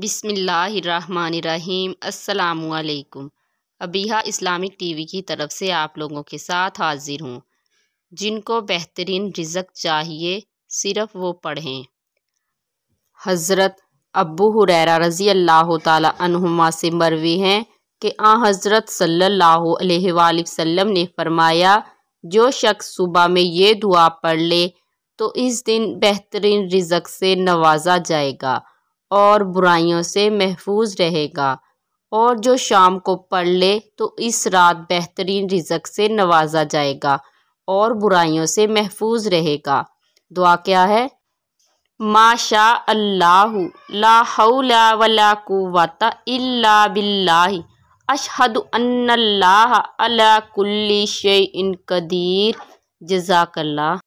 बिसमीम् अल्लाम Abiha Islamic TV की तरफ से आप लोगों के साथ हाजिर हूँ जिनको बेहतरीन रिजक चाहिए सिर्फ वो पढ़ें हज़रत अबू हुरैरा रज़ी अल्लाह तुमा से मरवी हैं कि आ हज़रत सल्लल्लाहु अलैहि वसल्लम ने फ़रमाया जो शख्स सुबह में ये दुआ पढ़ ले तो इस दिन बेहतरीन रिजक से नवाजा जाएगा और बुराइयों से महफूज रहेगा और जो शाम को पढ़ ले तो इस रात बेहतरीन रिजक से नवाजा जाएगा और बुराइयों से महफूज रहेगा दुआ क्या है माशा अल्लाह ला हौला वला कुवाता इल्ला बिल्लाहि अशहद अन्नल्लाह अला कुल्ली शे इन कदीर जजाकल्ला